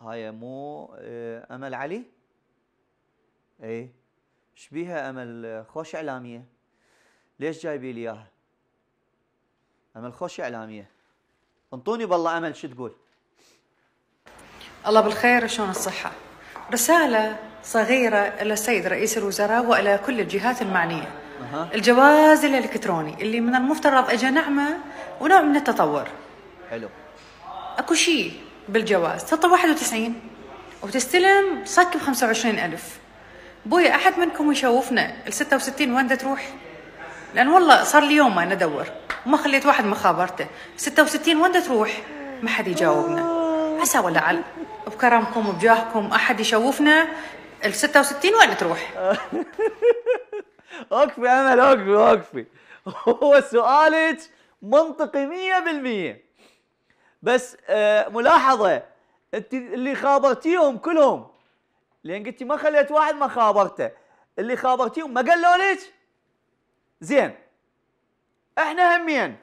هاي مو آه، امل علي اي شبيها امل خوش اعلاميه ليش جايبي لي اياها امل خوش اعلاميه انطوني بالله امل شو تقول الله بالخير شلون الصحه رساله صغيره الى السيد رئيس الوزراء والى كل الجهات المعنيه أه. الجواز الالكتروني اللي من المفترض اجى نعمه ونوع من التطور حلو اكو شيء بالجواز تطلع 91 وتستلم صك ب 25000 بويا احد منكم يشوفنا ال 66 وين تروح؟ لان والله صار لي يوم انا ادور وما خليت واحد ما خابرته 66 وين تروح؟ ما حد يجاوبنا عسى ولا عل بكرمكم وبجاهكم احد يشوفنا ال 66 وين تروح؟ اكفي امل اكفي اكفي هو سؤالك منطقي 100% بس آه، ملاحظه انت اللي خابرتيهم كلهم لان قلتي ما خليت واحد ما خابرته اللي خابرتيهم ما قالوا لك زين احنا همين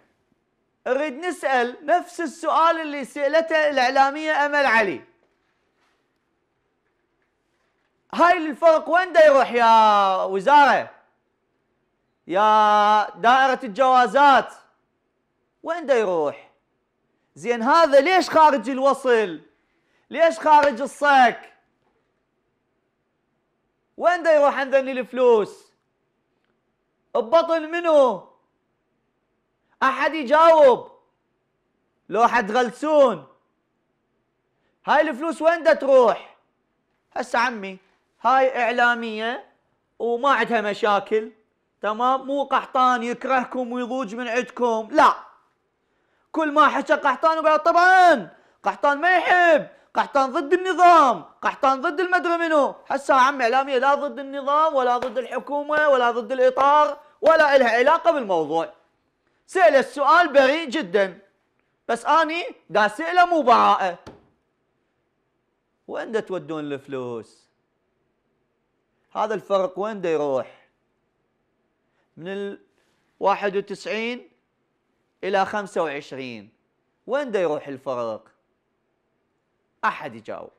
نريد نسال نفس السؤال اللي سالته الاعلاميه امل علي هاي الفرق وين دا يروح يا وزاره يا دائره الجوازات وين دا يروح زين هذا ليش خارج الوصل ليش خارج الصك وين ده يروح عندني الفلوس ببطن منو احد يجاوب لو احد غلسون هاي الفلوس وين ده تروح هسه عمي هاي اعلامية وما عندها مشاكل تمام مو قحطان يكرهكم ويضوج من عندكم لا كل ما حكى قحطان وقال طبعا قحطان ما يحب قحطان ضد النظام قحطان ضد المدري منو هسه عم اعلاميه لا ضد النظام ولا ضد الحكومه ولا ضد الاطار ولا لها علاقه بالموضوع سأل السؤال بريء جدا بس اني دا سأله مو براءه وين دا تودون الفلوس هذا الفرق وين دا يروح من ال 91 إلى 25 وين يروح الفرق؟ أحد يجاوب